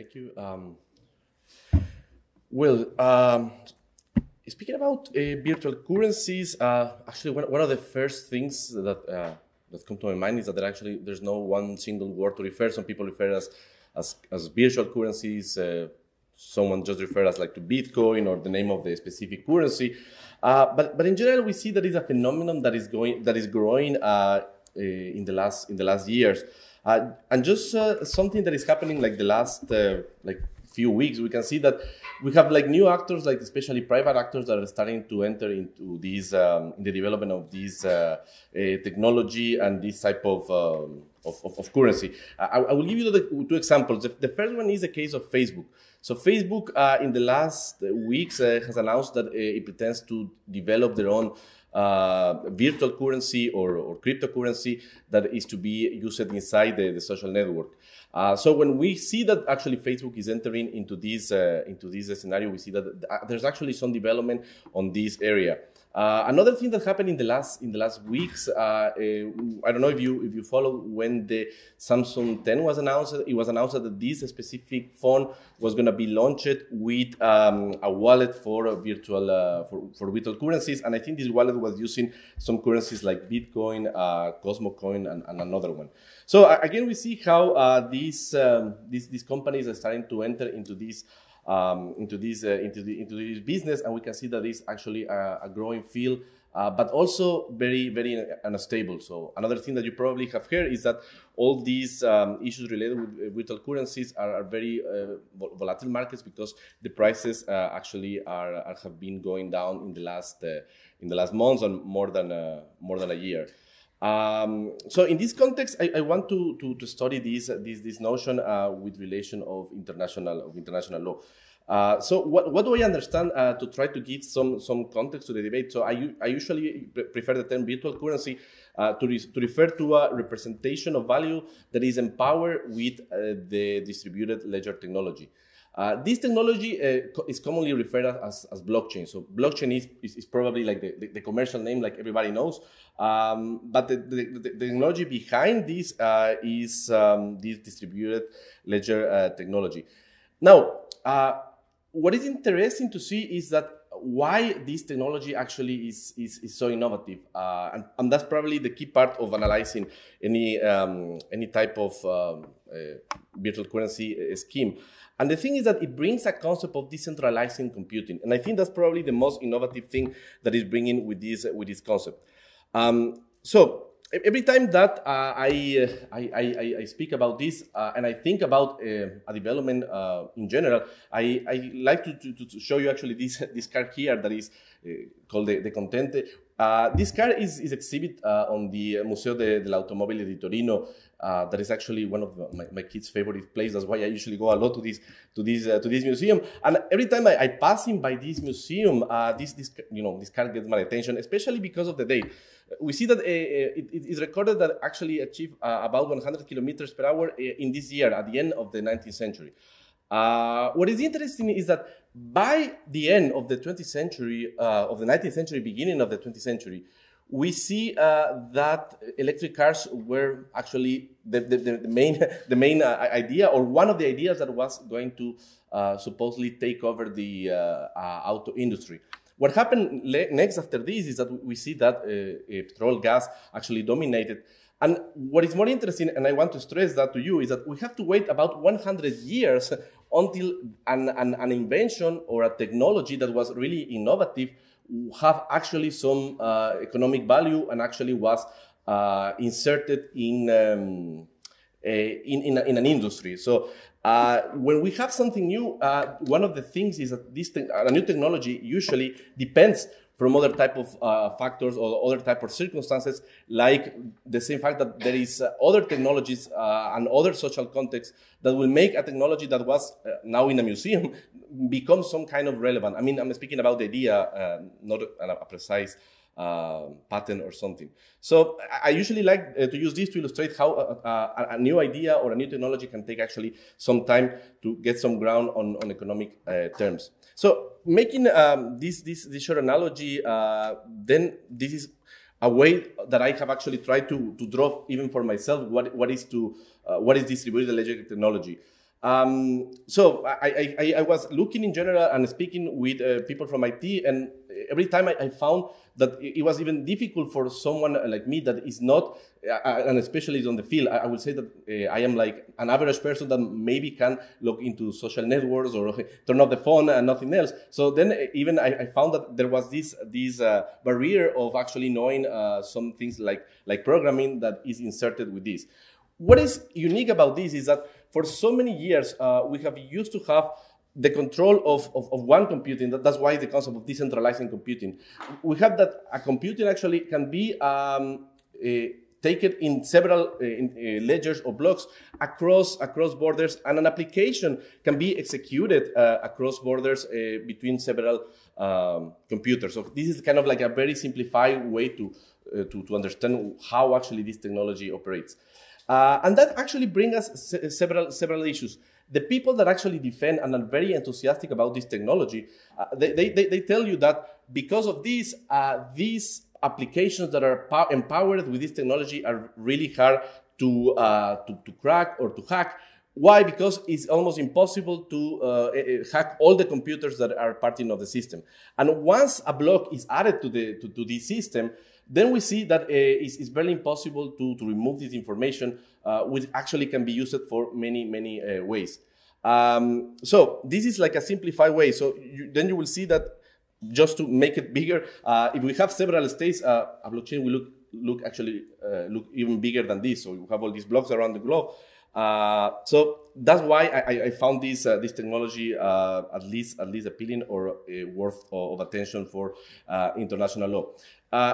Thank you. Um, well, um, speaking about uh, virtual currencies, uh, actually one, one, of the first things that uh, that come to my mind is that there actually there's no one single word to refer. Some people refer as as, as virtual currencies. Uh, someone just refers as like to Bitcoin or the name of the specific currency. Uh, but but in general, we see that is a phenomenon that is going that is growing uh, in the last in the last years. Uh, and just uh, something that is happening like the last uh, like few weeks, we can see that we have like new actors, like especially private actors that are starting to enter into these um, in the development of this uh, uh, technology and this type of. Um, of, of, of, currency. I, I, will give you the, two examples. The, the, first one is the case of Facebook. So Facebook, uh, in the last weeks, has announced that it pretends to develop their own uh, virtual currency or, or, cryptocurrency that is to be used inside the, the social network. Uh, so when we see that actually Facebook is entering into this uh, into this scenario, we see that uh, there's actually some development on this area. Uh, another thing that happened in the last in the last weeks, uh, uh, I don't know if you if you follow when the Samsung 10 was announced. It was announced that this specific phone was going to be launched with um, a wallet for virtual uh, for, for virtual currencies, and I think this wallet was using some currencies like Bitcoin, uh, Cosmo Coin, and, and, another one. So uh, again, we see how these um, these these companies are starting to enter into this um, into this uh, into the, into this business, and we can see that it's actually a, a growing field. Uh, but also very very unstable. So another thing that you probably have heard is that all these um, issues related with virtual uh, currencies are, are very uh, volatile markets because the prices uh, actually are, are, have been going down in the last uh, in the last months and more than uh, more than a year. Um, so in this context, I, I want to, to, to, study this, this, this notion uh, with relation of international, of international law. Uh, so what, what do I understand uh, to try to give some, some context to the debate? So I, I usually pre prefer the term virtual currency uh, to, re to refer to a representation of value that is empowered with uh, the distributed ledger technology. Uh, this technology uh, is commonly referred as, as blockchain. So blockchain is, is, is probably like the, the, the, commercial name, like everybody knows. Um, but the, the, technology behind this uh, is um, this distributed ledger uh, technology. Now, uh, what is interesting to see is that why this technology actually is, is, is so innovative. And, and, that's probably the key part of analyzing any, um, any type of um, virtual currency scheme. And the thing is that it brings a concept of decentralizing computing. And I think that's probably the most innovative thing that is bringing with this, with this concept. Um, so every time that uh, I, uh, I, I, I, speak about this uh, and I think about uh, a development uh, in general, I, I like to, to, to, show you actually this, this card here that is uh, called the, the Contente. this car is, is exhibited on the Museo de, dell'Automobile di Torino uh, that is actually one of my, my, kids' favorite place. That's why I usually go a lot to this to this uh, to this museum. And every time I, I pass him by this museum, uh, this this you know this car gets my attention, especially because of the date. We see that uh, uh, it, it is recorded that actually achieved uh, about 100 kilometers per hour in this year at the end of the 19th century. what is interesting is that by the end of the 20th century, of the 19th century, beginning of the 20th century, we see uh, that electric cars were actually the, the, the main, the main uh, idea or one of the ideas that was going to uh, supposedly take over the uh, uh, auto industry. What happened next after this is that we see that uh, petrol gas actually dominated. And what is more interesting, and I want to stress that to you, is that we have to wait about 100 years until an, an, an invention or a technology that was really innovative have actually some uh, economic value and actually was uh, inserted in, um, a, in, in, a, in, an industry. So uh, when we have something new, uh, one of the things is that this te- a new technology usually depends from other type of uh, factors or other type of circumstances, like the same fact that there is uh, other technologies uh, and other social contexts that will make a technology that was uh, now in a museum become some kind of relevant. I mean, I'm speaking about the idea, uh, not a, a precise um, patent or something. So I usually like uh, to use this to illustrate how a, uh, uh, a, a, new idea or a new technology can take actually some time to get some ground on, on economic terms. So making um, this, this, this short analogy, then this is a way that I have actually tried to, to draw even for myself what, what is to uh, what is distributed ledger technology. Um, so I, I, I, was looking in general and speaking with uh, people from IT, and every time I, I found that it was even difficult for someone uh, like me that is not uh, uh, an specialist on the field. I, would say that I am like an average person that maybe can log into social networks or turn off the phone and nothing else. So then even I, found that there was this this uh, barrier of actually knowing uh, some things like like programming that is inserted with this. What is unique about this is that for so many years uh, we have used to have the control of, of, of one computing, that, that's why the concept of decentralizing computing. We have that a computing actually can be um, eh, taken in several uh, in, uh, ledgers or blocks across across borders, and an application can be executed uh, across borders between several um, computers. So this is kind of like a very simplified way to to, to understand how actually this technology operates, uh, and that actually brings us se several several issues the people that actually defend and are very enthusiastic about this technology, uh, they, they, they, tell you that because of this, uh, these applications that are empowered with this technology are really hard to, uh, to, to crack or to hack. Why? Because it's almost impossible to uh, eh, eh, hack all the computers that are part of the system. And once a block is added to, the, to, to this system, then we see that uh, it's, it's, barely impossible to, to remove this information, uh, which actually can be used for many, many uh, ways. Um, so this is like a simplified way. So you, then you will see that just to make it bigger, uh, if we have several states, uh, a blockchain will look look actually uh, look even bigger than this. So you have all these blocks around the globe, uh, so that's why I, I found this uh, this technology uh, at least at least appealing or uh, worth uh, of attention for international law.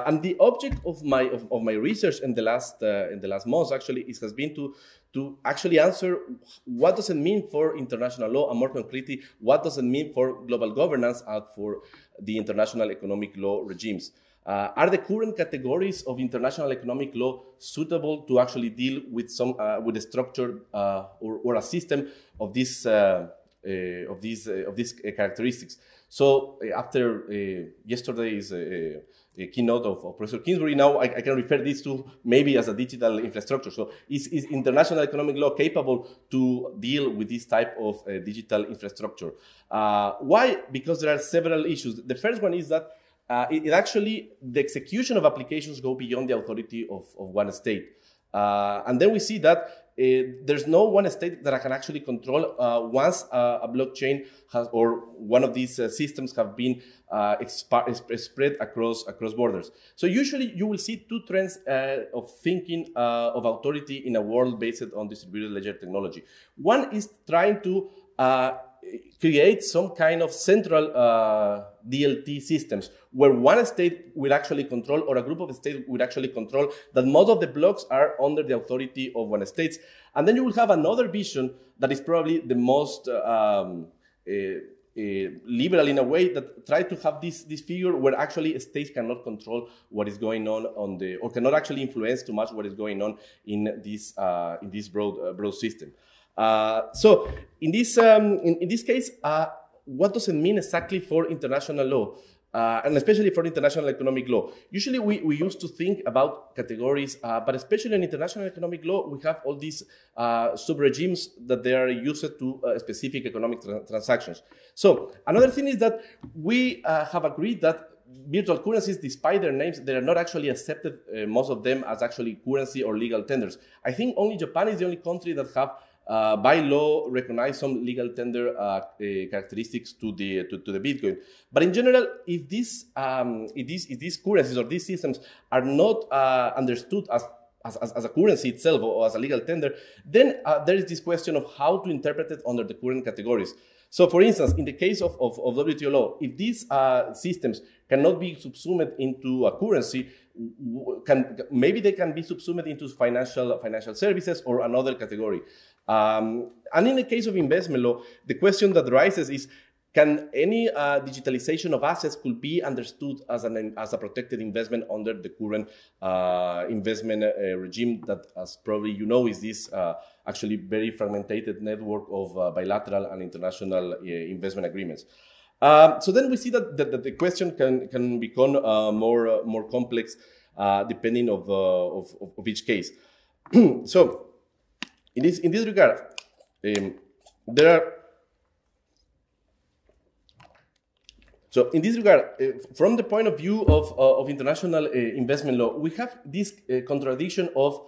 and the object of my of, of my research in the last in the last months actually is, has been to to actually answer what does it mean for international law and more concretely what does it mean for global governance and for the international economic law regimes. Uh, are the current categories of international economic law suitable to actually deal with some uh, with a structure uh, or, or, a system of this uh, uh, of these uh, of these characteristics? So after yesterday's keynote of, of, Professor Kingsbury, now I, I, can refer this to maybe as a digital infrastructure. So is, is international economic law capable to deal with this type of digital infrastructure? why? Because there are several issues. The first one is that uh, it, it, actually, the execution of applications go beyond the authority of, of one state. Uh, and then we see that uh, there's no one state that I can actually control uh, once uh, a blockchain has or one of these uh, systems have been uh, spread across across borders. So usually you will see two trends uh, of thinking of authority in a world based on distributed ledger technology. One is trying to create some kind of central uh, DLT systems where one state will actually control or a group of states will actually control that most of the blocks are under the authority of one state. And then you will have another vision that is probably the most uh, um, uh, uh, liberal in a way that try to have this, this figure where actually states cannot control what is going on on the or cannot actually influence too much what is going on in this uh, in this broad uh, broad system. Uh, so in this, um, in, in, this case, uh, what does it mean exactly for international law? Uh, and especially for international economic law. Usually we, we used to think about categories, uh, but especially in international economic law, we have all these uh, sub-regimes that they are used to uh, specific economic tra transactions. So another thing is that we have agreed that virtual currencies, despite their names, they are not actually accepted, uh, most of them, as actually currency or legal tenders. I think only Japan is the only country that have uh, by law recognize some legal tender uh, eh, characteristics to the to, to, the Bitcoin. But in general, if these um, if these if these currencies or these systems are not uh, understood as as, as, a currency itself or as a legal tender, then uh, there is this question of how to interpret it under the current categories. So for instance, in the case of, of, of WTO law, if these uh, systems cannot be subsumed into a currency, can, maybe they can be subsumed into financial, financial services or another category. Um, and in the case of investment law, the question that rises is, can any uh, digitalization of assets could be understood as, an, as a protected investment under the current uh, investment uh, regime that, as probably you know, is this uh, actually very fragmented network of uh, bilateral and international uh, investment agreements. Uh, so then we see that, that, that, the question can, can become uh, more, uh, more complex uh, depending of, of, of, each case. so in this, in this regard, um, there are So in this regard, uh, from the point of view of, uh, of international uh, investment law, we have this contradiction of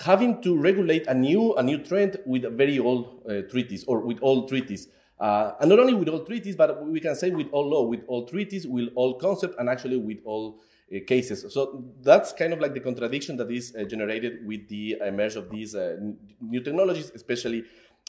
having to regulate a new, a new trend with very old uh, treaties or with old treaties. Uh, and not only with all treaties, but we can say with all law, with all treaties, with all concept, and actually with all uh, cases. So that's kind of like the contradiction that is uh, generated with the emerge of these uh, new technologies, especially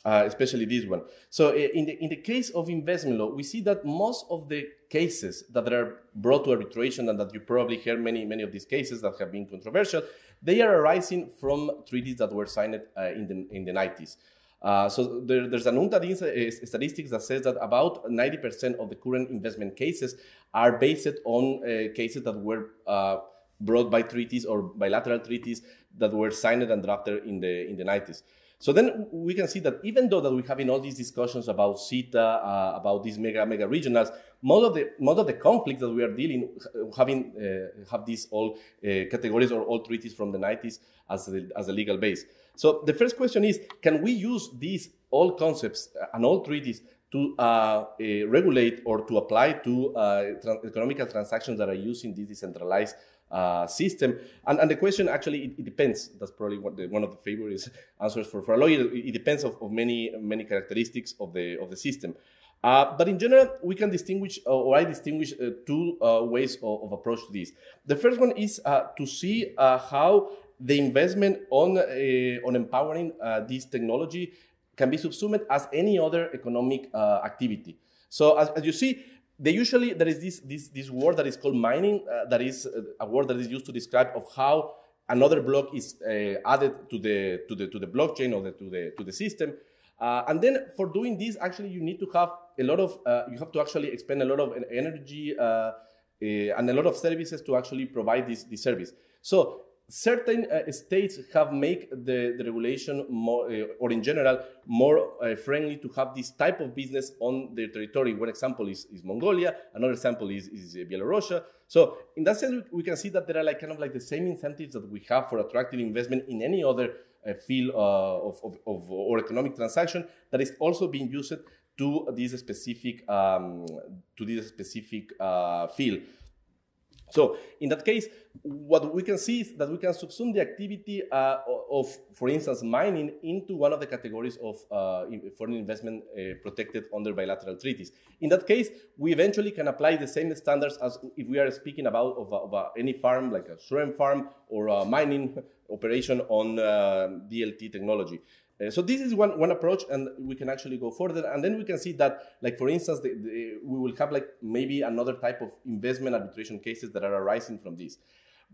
uh, especially this one. So uh, in the in the case of investment law, we see that most of the cases that are brought to arbitration and that you probably hear many many of these cases that have been controversial, they are arising from treaties that were signed uh, in, the, in the 90s. Uh, so there, there's an UNCTAD uh, eh, statistics that says that about 90% of the current investment cases are based on uh, cases that were uh, brought by treaties or bilateral treaties that were signed and drafted in the in the 90s. So then we can see that even though that we're having all these discussions about CETA, uh, about these mega mega regionals, most of the most of the conflicts that we are dealing uh, having uh, have these all uh, categories or all treaties from the 90s as the, as a legal base. So the first question is, can we use these all concepts uh, and all treaties to uh, regulate or to apply to economical transactions that are using these decentralized uh, system. And, and the question actually, it, it depends. That's probably the, one of the favorite answers for, for a lawyer. It, depends of, of, many, many characteristics of the, of the system. Uh, but in general, we can distinguish, or I distinguish, uh, two uh, ways of, of, approach to this. The first one is uh, to see how the investment on, on empowering this technology can be subsumed as any other economic activity. So as, as, you see, they usually there is this this this word that is called mining uh, that is uh, a word that is used to describe of how another block is uh, added to the to the to the blockchain or the, to the to the system uh, and then for doing this actually you need to have a lot of uh, you have to actually expend a lot of energy uh, eh, and a lot of services to actually provide this, this service so certain uh, states have made the, the regulation more, uh, or in general, more uh, friendly to have this type of business on their territory. One example is, is Mongolia. Another example is, is uh, Belarus. So in that sense, we can see that there are like kind of like the same incentives that we have for attracting investment in any other uh, field uh, of, of, of, or economic transaction that is also being used to this specific um, to this specific field. So in that case, what we can see is that we can subsume the activity uh, of, for instance, mining into one of the categories of uh, foreign investment uh, protected under bilateral treaties. In that case, we eventually can apply the same standards as if we are speaking about of, of any farm, like a shrimp farm or mining operation on uh, DLT technology. Uh, so this is one, one approach and we can actually go further and then we can see that like for instance the, the, we will have like maybe another type of investment arbitration cases that are arising from this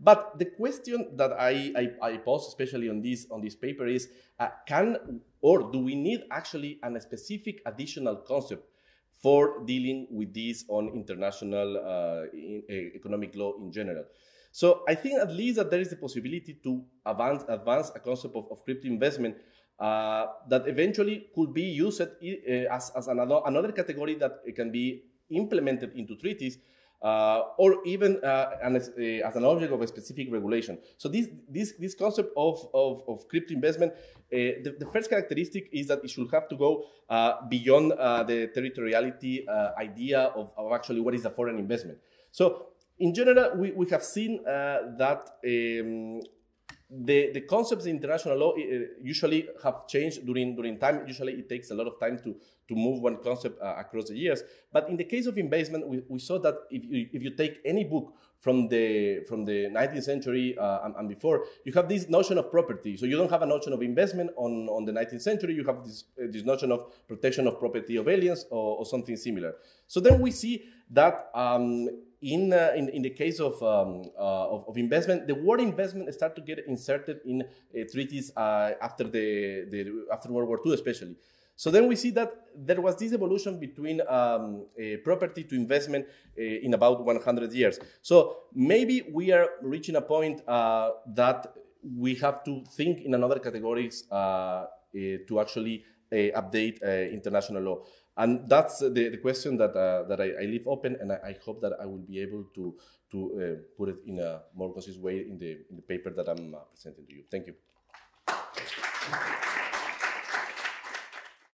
but the question that I, I, I pose especially on this on this paper is uh, can or do we need actually an specific additional concept for dealing with this on international uh, in, economic law in general so I think at least that there is a possibility to advance advance a concept of, of crypto investment uh, that eventually could be used uh, as, as another, another category that can be implemented into treaties uh, or even uh, as, uh, as, an object of a specific regulation. So this this this concept of of, of crypto investment, uh, the, the, first characteristic is that it should have to go uh, beyond the territoriality idea of, of, actually what is a foreign investment. So in general, we, we have seen that um, the, the concepts in international law usually have changed during, during time. Usually it takes a lot of time to, to move one concept uh, across the years. But in the case of investment, we, we saw that if you, if you take any book from the, from the 19th century uh, and, and, before, you have this notion of property. So you don't have a notion of investment on, on the 19th century. You have this, uh, this notion of protection of property of aliens or, or something similar. So then we see that um, in, uh, in, in, the case of, um, uh, of, of, investment, the word investment started to get inserted in uh, treaties uh, after, the, the, after World War II, especially. So then we see that there was this evolution between um, uh, property to investment uh, in about 100 years. So maybe we are reaching a point that we have to think in another categories to actually update international law. And that's the, the question that, uh, that I, I, leave open, and I, I, hope that I will be able to, to uh, put it in a more concise way in the, in the paper that I'm uh, presenting to you. Thank you.